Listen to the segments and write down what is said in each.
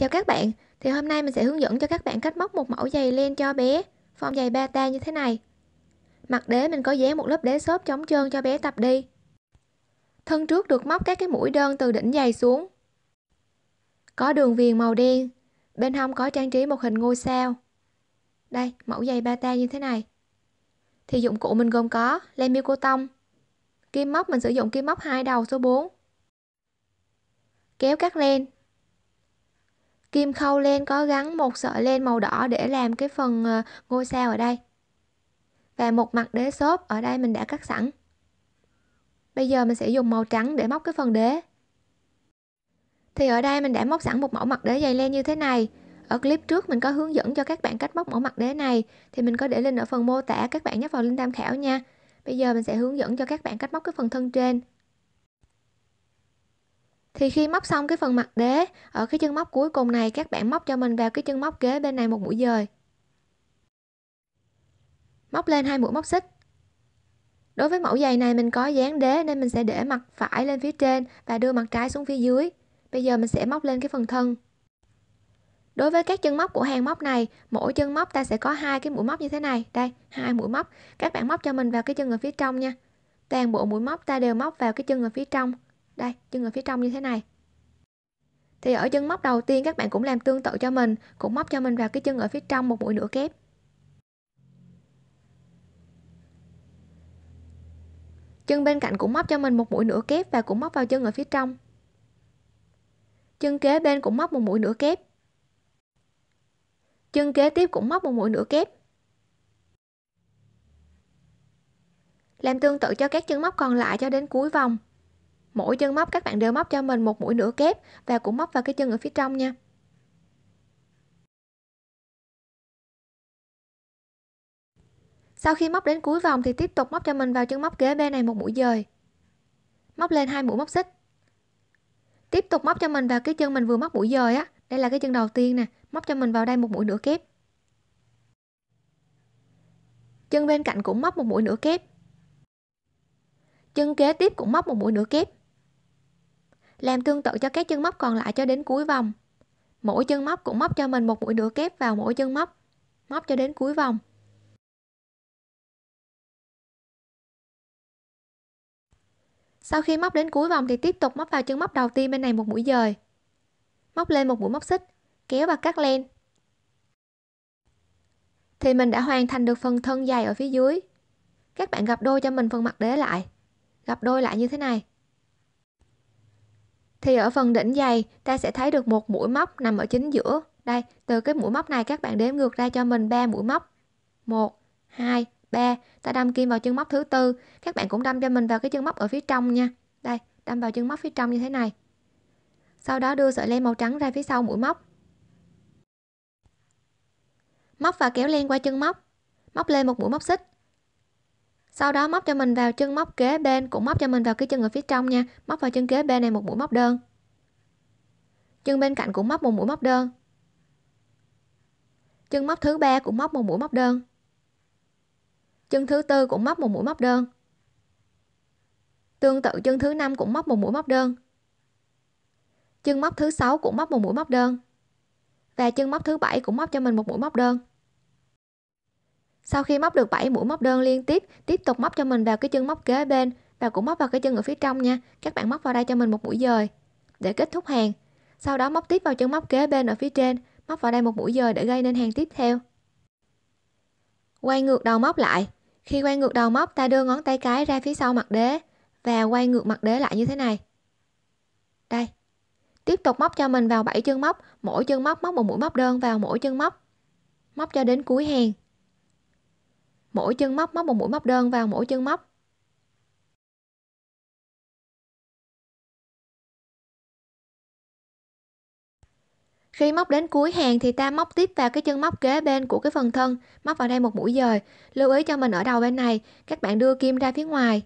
Chào các bạn, thì hôm nay mình sẽ hướng dẫn cho các bạn cách móc một mẫu giày len cho bé form giày bata như thế này. Mặt đế mình có dán một lớp đế xốp chống trơn cho bé tập đi. Thân trước được móc các cái mũi đơn từ đỉnh giày xuống. Có đường viền màu đen, bên hông có trang trí một hình ngôi sao. Đây, mẫu giày bata như thế này. Thì dụng cụ mình gồm có len miêu cô tông. Kim móc mình sử dụng kim móc hai đầu số 4. Kéo các len Kim khâu lên có gắn một sợi len màu đỏ để làm cái phần ờ, ngôi sao ở đây. Và một mặt đế xốp ở đây mình đã cắt sẵn. Bây giờ mình sẽ dùng màu trắng để móc cái phần đế. Thì ở đây mình đã móc sẵn một mẫu mặt đế dày len như thế này. Ở clip trước mình có hướng dẫn cho các bạn cách móc mẫu mặt đế này thì mình có để link ở phần mô tả các bạn nhấp vào link tham khảo nha. Bây giờ mình sẽ hướng dẫn cho các bạn cách móc cái phần thân trên thì khi móc xong cái phần mặt đế ở cái chân móc cuối cùng này các bạn móc cho mình vào cái chân móc kế bên này một mũi dời móc lên hai mũi móc xích đối với mẫu giày này mình có dán đế nên mình sẽ để mặt phải lên phía trên và đưa mặt trái xuống phía dưới bây giờ mình sẽ móc lên cái phần thân đối với các chân móc của hàng móc này mỗi chân móc ta sẽ có hai cái mũi móc như thế này đây hai mũi móc các bạn móc cho mình vào cái chân ở phía trong nha toàn bộ mũi móc ta đều móc vào cái chân ở phía trong đây chân ở phía trong như thế này thì ở chân móc đầu tiên các bạn cũng làm tương tự cho mình cũng móc cho mình vào cái chân ở phía trong một mũi nửa kép chân bên cạnh cũng móc cho mình một mũi nửa kép và cũng móc vào chân ở phía trong chân kế bên cũng móc một mũi nửa kép chân kế tiếp cũng móc một mũi nửa kép làm tương tự cho các chân móc còn lại cho đến cuối vòng mỗi chân móc các bạn đều móc cho mình một mũi nửa kép và cũng móc vào cái chân ở phía trong nha sau khi móc đến cuối vòng thì tiếp tục móc cho mình vào chân móc kế bên này một mũi dời móc lên hai mũi móc xích tiếp tục móc cho mình vào cái chân mình vừa móc mũi dời á đây là cái chân đầu tiên nè móc cho mình vào đây một mũi nửa kép chân bên cạnh cũng móc một mũi nửa kép chân kế tiếp cũng móc một mũi nửa kép làm tương tự cho các chân móc còn lại cho đến cuối vòng mỗi chân móc cũng móc cho mình một mũi nửa kép vào mỗi chân móc móc cho đến cuối vòng sau khi móc đến cuối vòng thì tiếp tục móc vào chân móc đầu tiên bên này một mũi dời móc lên một mũi móc xích kéo và cắt len thì mình đã hoàn thành được phần thân dài ở phía dưới các bạn gặp đôi cho mình phần mặt đế lại gặp đôi lại như thế này thì ở phần đỉnh dày ta sẽ thấy được một mũi móc nằm ở chính giữa đây từ cái mũi móc này các bạn đếm ngược ra cho mình ba mũi móc 1 2 3 ta đâm kim vào chân móc thứ tư các bạn cũng đâm cho mình vào cái chân móc ở phía trong nha đây đâm vào chân móc phía trong như thế này sau đó đưa sợi len màu trắng ra phía sau mũi móc móc và kéo len qua chân móc móc lên một mũi móc xích sau đó móc cho mình vào chân móc kế bên cũng móc cho mình vào cái chân ở phía trong nha móc vào chân kế bên này một mũi móc đơn chân bên cạnh cũng móc một mũi móc đơn chân móc thứ ba cũng móc một mũi móc đơn chân thứ tư cũng móc một mũi móc đơn tương tự chân thứ năm cũng móc một mũi móc đơn chân móc thứ sáu cũng móc một mũi móc đơn và chân móc thứ bảy cũng móc cho mình một mũi móc đơn sau khi móc được 7 mũi móc đơn liên tiếp, tiếp tục móc cho mình vào cái chân móc kế bên và cũng móc vào cái chân ở phía trong nha. Các bạn móc vào đây cho mình một mũi dời để kết thúc hàng. Sau đó móc tiếp vào chân móc kế bên ở phía trên, móc vào đây một mũi dời để gây nên hàng tiếp theo. Quay ngược đầu móc lại. Khi quay ngược đầu móc, ta đưa ngón tay cái ra phía sau mặt đế và quay ngược mặt đế lại như thế này. Đây. Tiếp tục móc cho mình vào 7 chân móc, mỗi chân móc móc một mũi móc đơn vào mỗi chân móc. Móc cho đến cuối hàng mỗi chân móc móc một mũi móc đơn vào mỗi chân móc khi móc đến cuối hàng thì ta móc tiếp vào cái chân móc kế bên của cái phần thân móc vào đây một mũi dời lưu ý cho mình ở đầu bên này các bạn đưa kim ra phía ngoài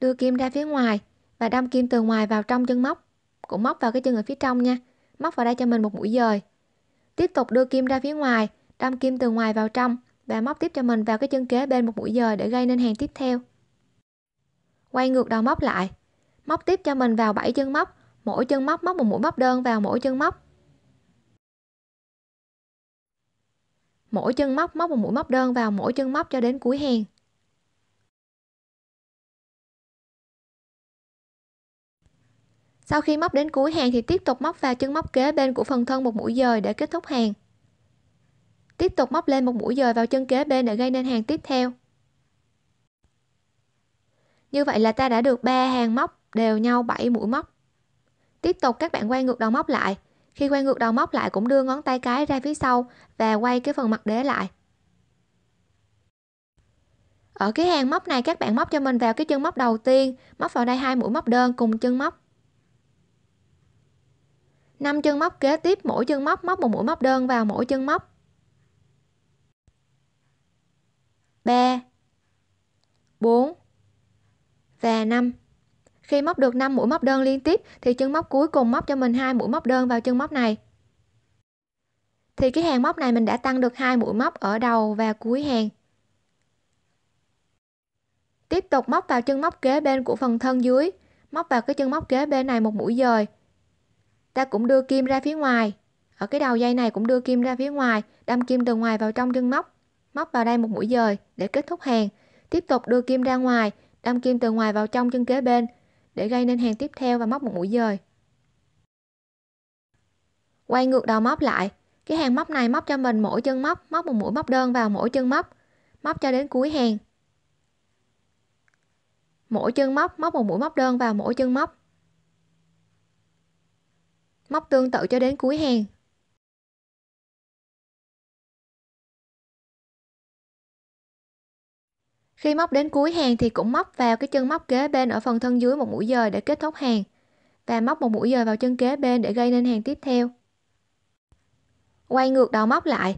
đưa kim ra phía ngoài và đâm kim từ ngoài vào trong chân móc cũng móc vào cái chân ở phía trong nha móc vào đây cho mình một mũi dời tiếp tục đưa kim ra phía ngoài đâm kim từ ngoài vào trong và móc tiếp cho mình vào cái chân kế bên một mũi dời để gây nên hàng tiếp theo quay ngược đầu móc lại móc tiếp cho mình vào 7 chân móc mỗi chân móc móc một mũi móc đơn vào mỗi chân móc mỗi chân móc móc một mũi móc đơn vào mỗi chân móc cho đến cuối hàng sau khi móc đến cuối hàng thì tiếp tục móc vào chân móc kế bên của phần thân một mũi dời để kết thúc hàng tiếp tục móc lên một mũi dời vào chân kế bên để gây nên hàng tiếp theo như vậy là ta đã được 3 hàng móc đều nhau 7 mũi móc tiếp tục các bạn quay ngược đầu móc lại khi quay ngược đầu móc lại cũng đưa ngón tay cái ra phía sau và quay cái phần mặt đế lại ở cái hàng móc này các bạn móc cho mình vào cái chân móc đầu tiên móc vào đây hai mũi móc đơn cùng chân móc 5 chân móc kế tiếp mỗi chân móc móc một mũi móc đơn vào mỗi chân móc 3, 4 và 5. Khi móc được 5 mũi móc đơn liên tiếp thì chân móc cuối cùng móc cho mình hai mũi móc đơn vào chân móc này. Thì cái hàng móc này mình đã tăng được hai mũi móc ở đầu và cuối hàng. Tiếp tục móc vào chân móc kế bên của phần thân dưới, móc vào cái chân móc kế bên này một mũi dời. Ta cũng đưa kim ra phía ngoài, ở cái đầu dây này cũng đưa kim ra phía ngoài, đâm kim từ ngoài vào trong chân móc móc vào đây một mũi dời để kết thúc hàng. Tiếp tục đưa kim ra ngoài, đâm kim từ ngoài vào trong chân kế bên để gây nên hàng tiếp theo và móc một mũi dời. Quay ngược đầu móc lại, cái hàng móc này móc cho mình mỗi chân móc, móc một mũi móc đơn vào mỗi chân móc, móc cho đến cuối hàng. Mỗi chân móc, móc một mũi móc đơn vào mỗi chân móc. Móc tương tự cho đến cuối hàng. Khi móc đến cuối hàng thì cũng móc vào cái chân móc kế bên ở phần thân dưới một mũi dời để kết thúc hàng và móc một mũi dời vào chân kế bên để gây nên hàng tiếp theo. Quay ngược đầu móc lại.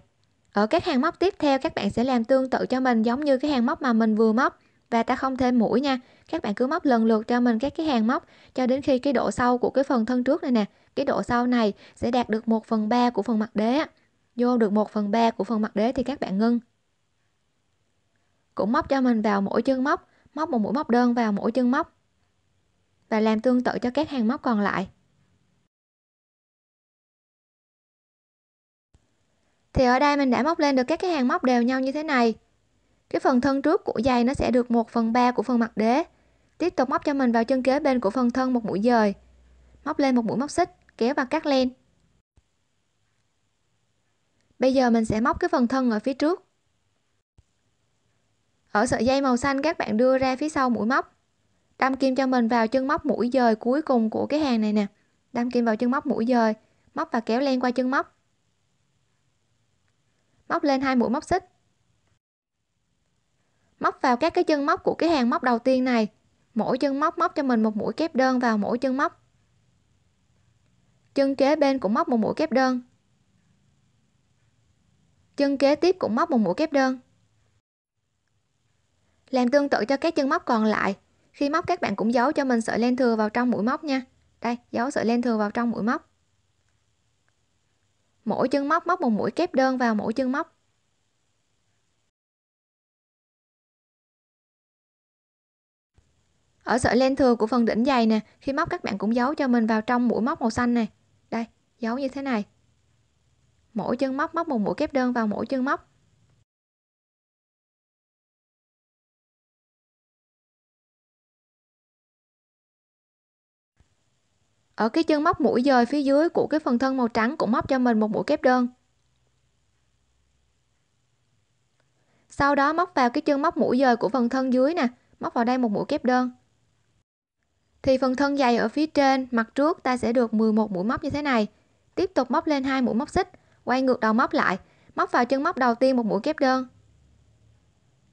Ở các hàng móc tiếp theo các bạn sẽ làm tương tự cho mình giống như cái hàng móc mà mình vừa móc và ta không thêm mũi nha. Các bạn cứ móc lần lượt cho mình các cái hàng móc cho đến khi cái độ sâu của cái phần thân trước này nè, cái độ sâu này sẽ đạt được 1 phần 3 của phần mặt đế. Vô được 1 phần 3 của phần mặt đế thì các bạn ngưng cũng móc cho mình vào mỗi chân móc móc một mũi móc đơn vào mỗi chân móc và làm tương tự cho các hàng móc còn lại thì ở đây mình đã móc lên được các cái hàng móc đều nhau như thế này cái phần thân trước của giày nó sẽ được 1 phần 3 của phần mặt đế tiếp tục móc cho mình vào chân kế bên của phần thân một mũi dời móc lên một mũi móc xích kéo và cắt len bây giờ mình sẽ móc cái phần thân ở phía trước ở sợi dây màu xanh các bạn đưa ra phía sau mũi móc. Đâm kim cho mình vào chân móc mũi dời cuối cùng của cái hàng này nè. Đâm kim vào chân móc mũi dời, móc và kéo len qua chân móc. Móc lên hai mũi móc xích. Móc vào các cái chân móc của cái hàng móc đầu tiên này. Mỗi chân móc móc cho mình một mũi kép đơn vào mỗi chân móc. Chân kế bên cũng móc một mũi kép đơn. Chân kế tiếp cũng móc một mũi kép đơn. Làm tương tự cho các chân móc còn lại. Khi móc các bạn cũng giấu cho mình sợi len thừa vào trong mũi móc nha. Đây, giấu sợi len thừa vào trong mũi móc. Mỗi chân móc móc một mũi kép đơn vào mỗi chân móc. Ở sợi len thừa của phần đỉnh dày nè, khi móc các bạn cũng giấu cho mình vào trong mũi móc màu xanh này. Đây, giấu như thế này. Mỗi chân móc móc một mũi kép đơn vào mỗi chân móc. ở cái chân móc mũi dời phía dưới của cái phần thân màu trắng cũng móc cho mình một mũi kép đơn sau đó móc vào cái chân móc mũi dời của phần thân dưới nè móc vào đây một mũi kép đơn thì phần thân dày ở phía trên mặt trước ta sẽ được 11 mũi móc như thế này tiếp tục móc lên hai mũi móc xích quay ngược đầu móc lại móc vào chân móc đầu tiên một mũi kép đơn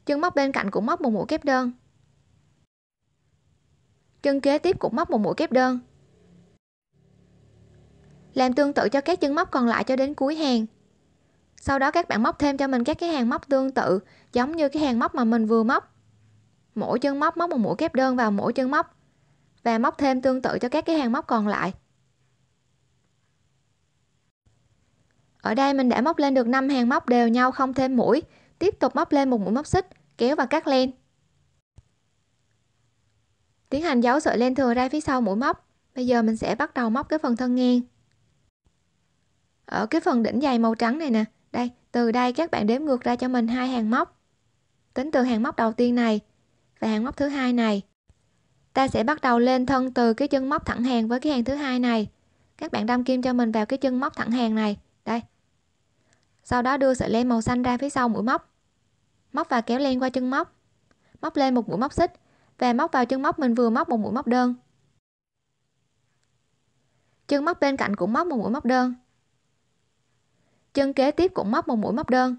chân móc bên cạnh cũng móc một mũi kép đơn chân kế tiếp cũng móc một mũi kép đơn làm tương tự cho các chân móc còn lại cho đến cuối hàng. Sau đó các bạn móc thêm cho mình các cái hàng móc tương tự giống như cái hàng móc mà mình vừa móc. Mỗi chân móc móc một mũi kép đơn vào mỗi chân móc và móc thêm tương tự cho các cái hàng móc còn lại. Ở đây mình đã móc lên được 5 hàng móc đều nhau không thêm mũi, tiếp tục móc lên một mũi móc xích, kéo và cắt len. Tiến hành giấu sợi len thừa ra phía sau mũi móc. Bây giờ mình sẽ bắt đầu móc cái phần thân ngang ở cái phần đỉnh dày màu trắng này nè đây từ đây các bạn đếm ngược ra cho mình hai hàng móc tính từ hàng móc đầu tiên này và hàng móc thứ hai này ta sẽ bắt đầu lên thân từ cái chân móc thẳng hàng với cái hàng thứ hai này các bạn đâm kim cho mình vào cái chân móc thẳng hàng này đây sau đó đưa sợi len màu xanh ra phía sau mũi móc móc và kéo len qua chân móc móc lên một mũi móc xích và móc vào chân móc mình vừa móc một mũi móc đơn chân móc bên cạnh cũng móc một mũi móc đơn chân kế tiếp cũng móc một mũi móc đơn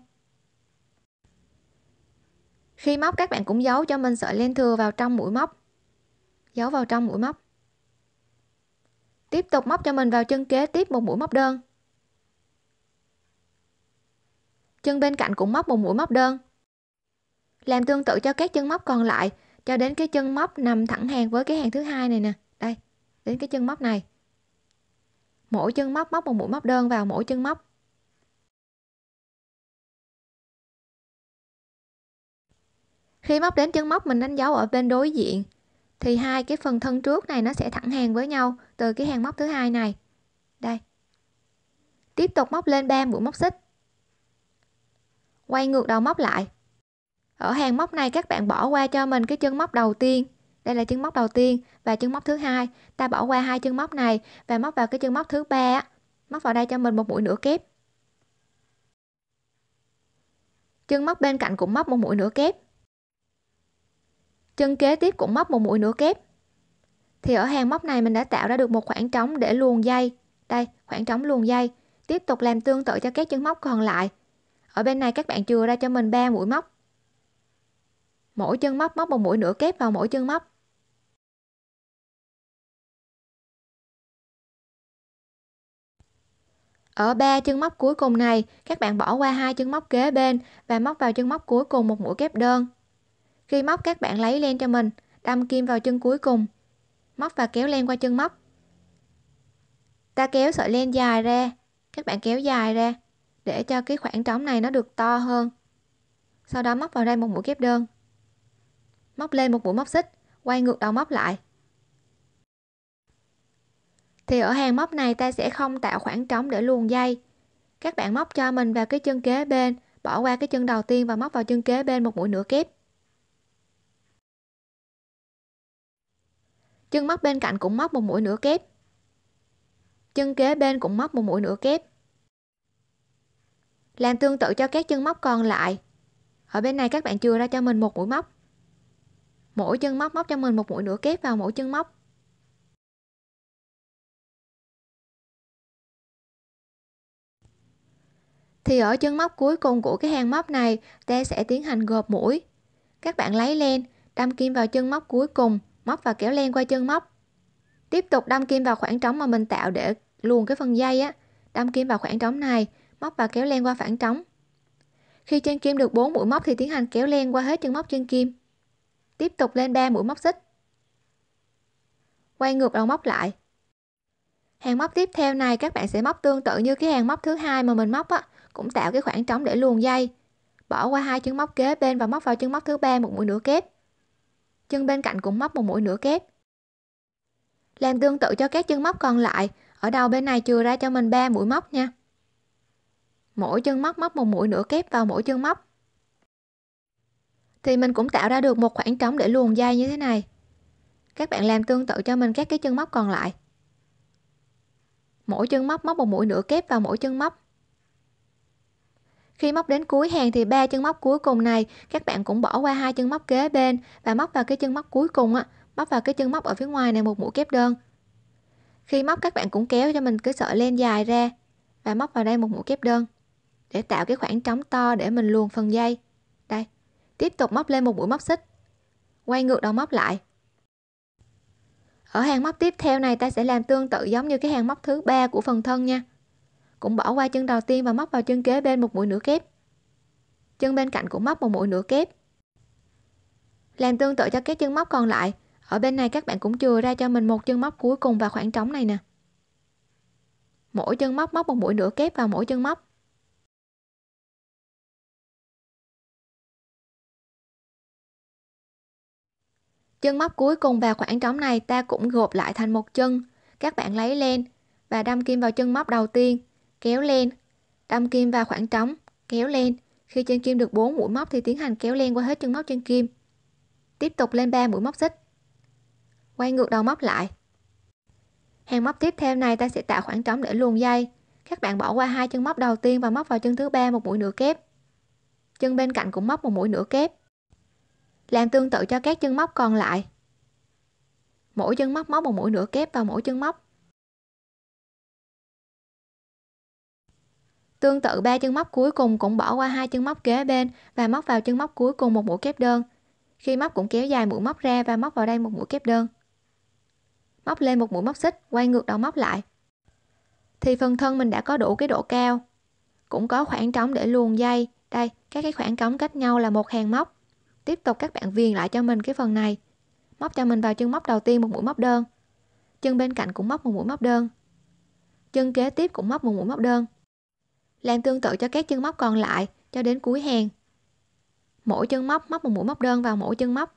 khi móc các bạn cũng giấu cho mình sợi len thừa vào trong mũi móc giấu vào trong mũi móc tiếp tục móc cho mình vào chân kế tiếp một mũi móc đơn chân bên cạnh cũng móc một mũi móc đơn làm tương tự cho các chân móc còn lại cho đến cái chân móc nằm thẳng hàng với cái hàng thứ hai này nè đây đến cái chân móc này mỗi chân móc móc một mũi móc đơn vào mỗi chân móc khi móc đến chân móc mình đánh dấu ở bên đối diện thì hai cái phần thân trước này nó sẽ thẳng hàng với nhau từ cái hàng móc thứ hai này đây tiếp tục móc lên 3 mũi móc xích quay ngược đầu móc lại ở hàng móc này các bạn bỏ qua cho mình cái chân móc đầu tiên đây là chân móc đầu tiên và chân móc thứ hai ta bỏ qua hai chân móc này và móc vào cái chân móc thứ ba móc vào đây cho mình một mũi nửa kép chân móc bên cạnh cũng móc một mũi nửa kép chân kế tiếp cũng móc một mũi nửa kép thì ở hàng móc này mình đã tạo ra được một khoảng trống để luồn dây đây khoảng trống luồn dây tiếp tục làm tương tự cho các chân móc còn lại ở bên này các bạn chừa ra cho mình 3 mũi móc mỗi chân móc móc một mũi nửa kép vào mỗi chân móc Ở ba chân móc cuối cùng này, các bạn bỏ qua hai chân móc kế bên và móc vào chân móc cuối cùng một mũi kép đơn. Khi móc các bạn lấy len cho mình, đâm kim vào chân cuối cùng. Móc và kéo len qua chân móc. Ta kéo sợi len dài ra, các bạn kéo dài ra để cho cái khoảng trống này nó được to hơn. Sau đó móc vào đây một mũi kép đơn. Móc lên một mũi móc xích, quay ngược đầu móc lại. Thì ở hàng móc này ta sẽ không tạo khoảng trống để luồn dây. Các bạn móc cho mình vào cái chân kế bên, bỏ qua cái chân đầu tiên và móc vào chân kế bên một mũi nửa kép. chân móc bên cạnh cũng móc một mũi nửa kép chân kế bên cũng móc một mũi nửa kép làm tương tự cho các chân móc còn lại ở bên này các bạn chừa ra cho mình một mũi móc mỗi chân móc móc cho mình một mũi nửa kép vào mỗi chân móc thì ở chân móc cuối cùng của cái hàng móc này ta sẽ tiến hành gộp mũi các bạn lấy len đâm kim vào chân móc cuối cùng móc và kéo len qua chân móc tiếp tục đâm kim vào khoảng trống mà mình tạo để luồn cái phần dây á đâm kim vào khoảng trống này móc và kéo len qua khoảng trống khi chân kim được 4 mũi móc thì tiến hành kéo len qua hết chân móc chân kim tiếp tục lên 3 mũi móc xích quay ngược đầu móc lại hàng móc tiếp theo này các bạn sẽ móc tương tự như cái hàng móc thứ hai mà mình móc á cũng tạo cái khoảng trống để luồn dây bỏ qua hai chân móc kế bên và móc vào chân móc thứ ba một mũi nửa kép chân bên cạnh cũng móc một mũi nửa kép làm tương tự cho các chân móc còn lại ở đầu bên này chừa ra cho mình 3 mũi móc nha mỗi chân móc móc một mũi nửa kép vào mỗi chân móc thì mình cũng tạo ra được một khoảng trống để luồn dây như thế này các bạn làm tương tự cho mình các cái chân móc còn lại mỗi chân móc móc một mũi nửa kép vào mỗi chân móc khi móc đến cuối hàng thì ba chân móc cuối cùng này, các bạn cũng bỏ qua hai chân móc kế bên và móc vào cái chân móc cuối cùng á, móc vào cái chân móc ở phía ngoài này một mũi kép đơn. Khi móc các bạn cũng kéo cho mình cái sợi len dài ra và móc vào đây một mũi kép đơn để tạo cái khoảng trống to để mình luồn phần dây. Đây. Tiếp tục móc lên một mũi móc xích. Quay ngược đầu móc lại. Ở hàng móc tiếp theo này ta sẽ làm tương tự giống như cái hàng móc thứ ba của phần thân nha cũng bỏ qua chân đầu tiên và móc vào chân kế bên một mũi nửa kép chân bên cạnh cũng móc một mũi nửa kép làm tương tự cho các chân móc còn lại ở bên này các bạn cũng chừa ra cho mình một chân móc cuối cùng và khoảng trống này nè mỗi chân móc móc một mũi nửa kép vào mỗi chân móc chân móc cuối cùng và khoảng trống này ta cũng gộp lại thành một chân các bạn lấy len và đâm kim vào chân móc đầu tiên kéo lên đâm kim vào khoảng trống kéo lên khi chân kim được 4 mũi móc thì tiến hành kéo len qua hết chân móc chân kim tiếp tục lên 3 mũi móc xích quay ngược đầu móc lại hàng móc tiếp theo này ta sẽ tạo khoảng trống để luồn dây các bạn bỏ qua hai chân móc đầu tiên và móc vào chân thứ ba một mũi nửa kép chân bên cạnh cũng móc một mũi nửa kép làm tương tự cho các chân móc còn lại mỗi chân móc móc một mũi nửa kép vào mỗi chân móc Tương tự ba chân móc cuối cùng cũng bỏ qua hai chân móc kế bên và móc vào chân móc cuối cùng một mũi kép đơn. Khi móc cũng kéo dài mũi móc ra và móc vào đây một mũi kép đơn. Móc lên một mũi móc xích, quay ngược đầu móc lại. Thì phần thân mình đã có đủ cái độ cao. Cũng có khoảng trống để luồn dây. Đây, các cái khoảng trống cách nhau là một hàng móc. Tiếp tục các bạn viền lại cho mình cái phần này. Móc cho mình vào chân móc đầu tiên một mũi móc đơn. Chân bên cạnh cũng móc một mũi móc đơn. Chân kế tiếp cũng móc một mũi móc đơn làm tương tự cho các chân móc còn lại cho đến cuối hàng mỗi chân móc móc một mũi móc đơn vào mỗi chân móc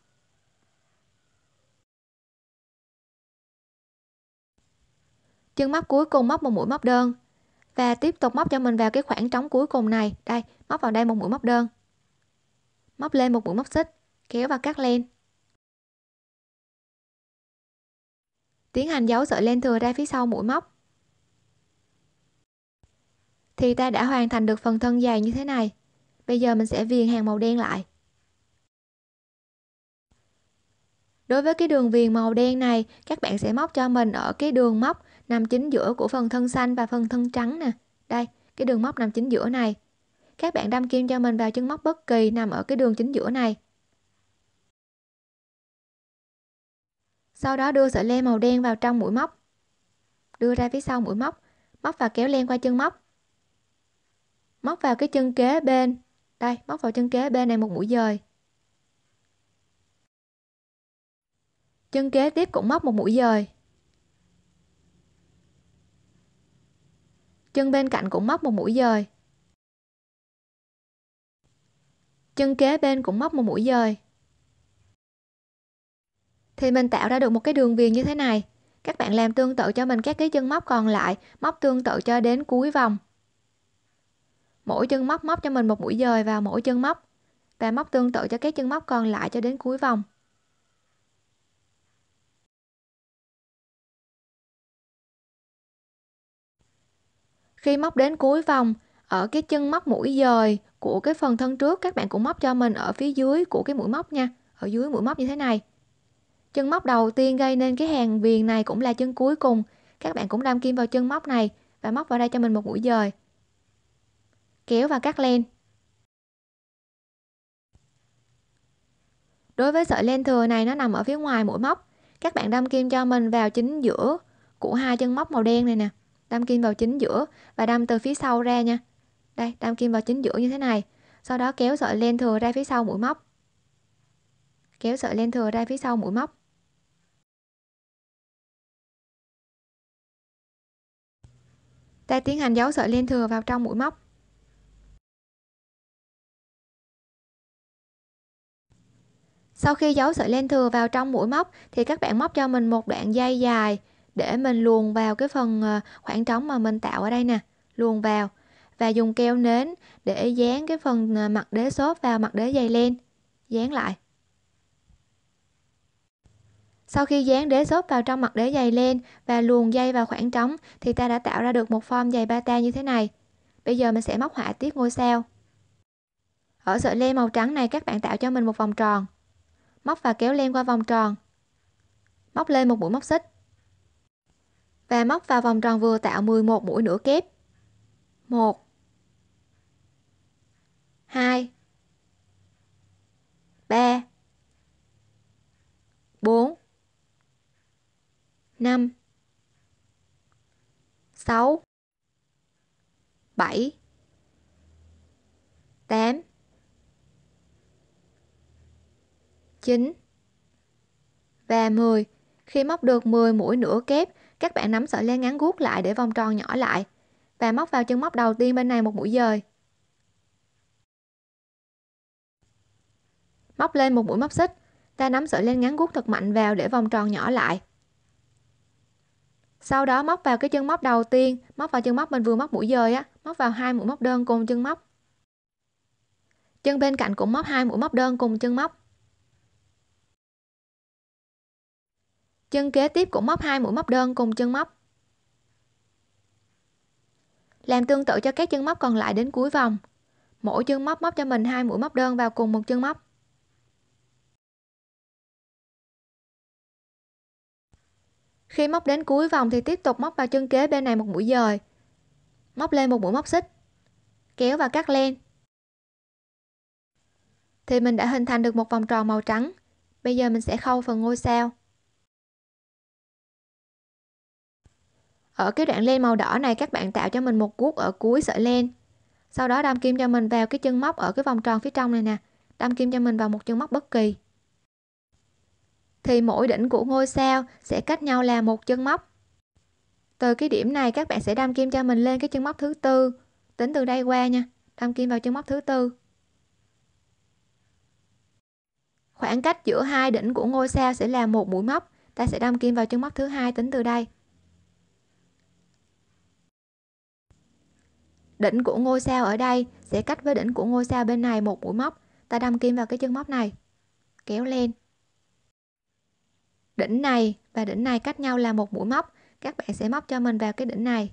chân móc cuối cùng móc một mũi móc đơn và tiếp tục móc cho mình vào cái khoảng trống cuối cùng này đây móc vào đây một mũi móc đơn móc lên một mũi móc xích kéo và cắt len tiến hành giấu sợi len thừa ra phía sau mũi móc thì ta đã hoàn thành được phần thân dài như thế này. Bây giờ mình sẽ viền hàng màu đen lại. Đối với cái đường viền màu đen này, các bạn sẽ móc cho mình ở cái đường móc nằm chính giữa của phần thân xanh và phần thân trắng nè. Đây, cái đường móc nằm chính giữa này. Các bạn đâm kim cho mình vào chân móc bất kỳ nằm ở cái đường chính giữa này. Sau đó đưa sợi len màu đen vào trong mũi móc. Đưa ra phía sau mũi móc, móc và kéo len qua chân móc móc vào cái chân kế bên đây móc vào chân kế bên này một mũi dời chân kế tiếp cũng móc một mũi dời chân bên cạnh cũng móc một mũi dời chân kế bên cũng móc một mũi dời thì mình tạo ra được một cái đường viền như thế này các bạn làm tương tự cho mình các cái chân móc còn lại móc tương tự cho đến cuối vòng mỗi chân móc móc cho mình một mũi dời vào mỗi chân móc và móc tương tự cho các chân móc còn lại cho đến cuối vòng khi móc đến cuối vòng ở cái chân móc mũi dời của cái phần thân trước các bạn cũng móc cho mình ở phía dưới của cái mũi móc nha ở dưới mũi móc như thế này chân móc đầu tiên gây nên cái hàng viền này cũng là chân cuối cùng các bạn cũng đâm kim vào chân móc này và móc vào đây cho mình một mũi dời kéo và cắt len đối với sợi len thừa này nó nằm ở phía ngoài mũi móc các bạn đâm kim cho mình vào chính giữa của hai chân móc màu đen này nè đâm kim vào chính giữa và đâm từ phía sau ra nha đây đâm kim vào chính giữa như thế này sau đó kéo sợi len thừa ra phía sau mũi móc kéo sợi len thừa ra phía sau mũi móc ta tiến hành giấu sợi len thừa vào trong mũi móc sau khi giấu sợi len thừa vào trong mũi móc thì các bạn móc cho mình một đoạn dây dài để mình luồn vào cái phần ờ, khoảng trống mà mình tạo ở đây nè luồn vào và dùng keo nến để dán cái phần ờ, mặt đế xốp vào mặt đế dày len dán lại sau khi dán đế xốp vào trong mặt đế dày len và luồn dây vào khoảng trống thì ta đã tạo ra được một form dày ba ta như thế này bây giờ mình sẽ móc họa tiết ngôi sao ở sợi len màu trắng này các bạn tạo cho mình một vòng tròn móc và kéo len qua vòng tròn móc lên một mũi móc xích và móc vào vòng tròn vừa tạo 11 mũi nửa kép 1 2 3 4 5 6 7 8 9 và 10. Khi móc được 10 mũi nửa kép, các bạn nắm sợi len ngắn guốc lại để vòng tròn nhỏ lại và móc vào chân móc đầu tiên bên này một mũi dời. Móc lên một mũi móc xích, ta nắm sợi len ngắn guốc thật mạnh vào để vòng tròn nhỏ lại. Sau đó móc vào cái chân móc đầu tiên, móc vào chân móc mình vừa móc mũi dời á, móc vào hai mũi móc đơn cùng chân móc. Chân bên cạnh cũng móc hai mũi móc đơn cùng chân móc. chân kế tiếp cũng móc hai mũi móc đơn cùng chân móc làm tương tự cho các chân móc còn lại đến cuối vòng mỗi chân móc móc cho mình hai mũi móc đơn vào cùng một chân móc khi móc đến cuối vòng thì tiếp tục móc vào chân kế bên này một mũi dời móc lên một mũi móc xích kéo và cắt len thì mình đã hình thành được một vòng tròn màu trắng bây giờ mình sẽ khâu phần ngôi sao ở cái đoạn len màu đỏ này các bạn tạo cho mình một guốc ở cuối sợi len sau đó đâm kim cho mình vào cái chân móc ở cái vòng tròn phía trong này nè đâm kim cho mình vào một chân móc bất kỳ thì mỗi đỉnh của ngôi sao sẽ cách nhau là một chân móc từ cái điểm này các bạn sẽ đâm kim cho mình lên cái chân móc thứ tư tính từ đây qua nha đâm kim vào chân móc thứ tư khoảng cách giữa hai đỉnh của ngôi sao sẽ là một mũi móc ta sẽ đâm kim vào chân móc thứ hai tính từ đây đỉnh của ngôi sao ở đây sẽ cách với đỉnh của ngôi sao bên này một mũi móc ta đâm kim vào cái chân móc này kéo lên đỉnh này và đỉnh này cách nhau là một mũi móc các bạn sẽ móc cho mình vào cái đỉnh này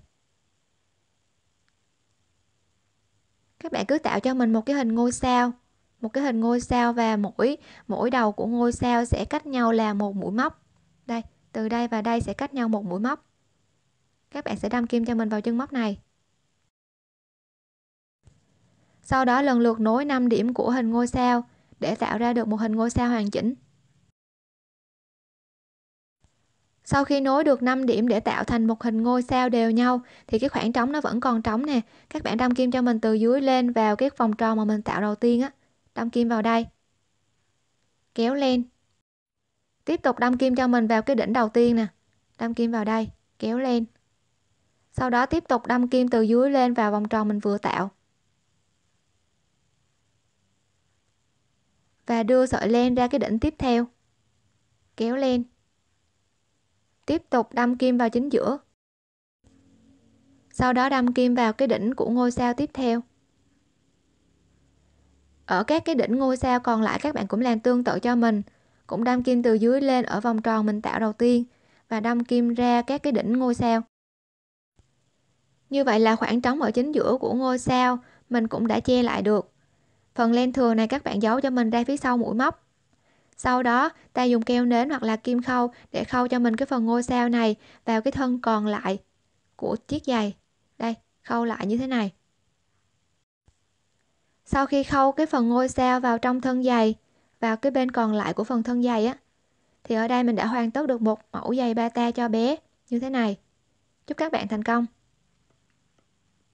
các bạn cứ tạo cho mình một cái hình ngôi sao một cái hình ngôi sao và mỗi mỗi đầu của ngôi sao sẽ cách nhau là một mũi móc đây từ đây và đây sẽ cách nhau một mũi móc các bạn sẽ đâm kim cho mình vào chân móc này sau đó lần lượt nối 5 điểm của hình ngôi sao để tạo ra được một hình ngôi sao hoàn chỉnh. Sau khi nối được 5 điểm để tạo thành một hình ngôi sao đều nhau thì cái khoảng trống nó vẫn còn trống nè. Các bạn đâm kim cho mình từ dưới lên vào cái vòng tròn mà mình tạo đầu tiên á. Đâm kim vào đây. Kéo lên. Tiếp tục đâm kim cho mình vào cái đỉnh đầu tiên nè. Đâm kim vào đây, kéo lên. Sau đó tiếp tục đâm kim từ dưới lên vào vòng tròn mình vừa tạo. và đưa sợi len ra cái đỉnh tiếp theo. Kéo lên. Tiếp tục đâm kim vào chính giữa. Sau đó đâm kim vào cái đỉnh của ngôi sao tiếp theo. Ở các cái đỉnh ngôi sao còn lại các bạn cũng làm tương tự cho mình, cũng đâm kim từ dưới lên ở vòng tròn mình tạo đầu tiên và đâm kim ra các cái đỉnh ngôi sao. Như vậy là khoảng trống ở chính giữa của ngôi sao mình cũng đã che lại được. Phần len thừa này các bạn giấu cho mình ra phía sau mũi móc. Sau đó, ta dùng keo nến hoặc là kim khâu để khâu cho mình cái phần ngôi sao này vào cái thân còn lại của chiếc giày. Đây, khâu lại như thế này. Sau khi khâu cái phần ngôi sao vào trong thân giày, vào cái bên còn lại của phần thân giày á, thì ở đây mình đã hoàn tất được một mẫu giày bata cho bé như thế này. Chúc các bạn thành công!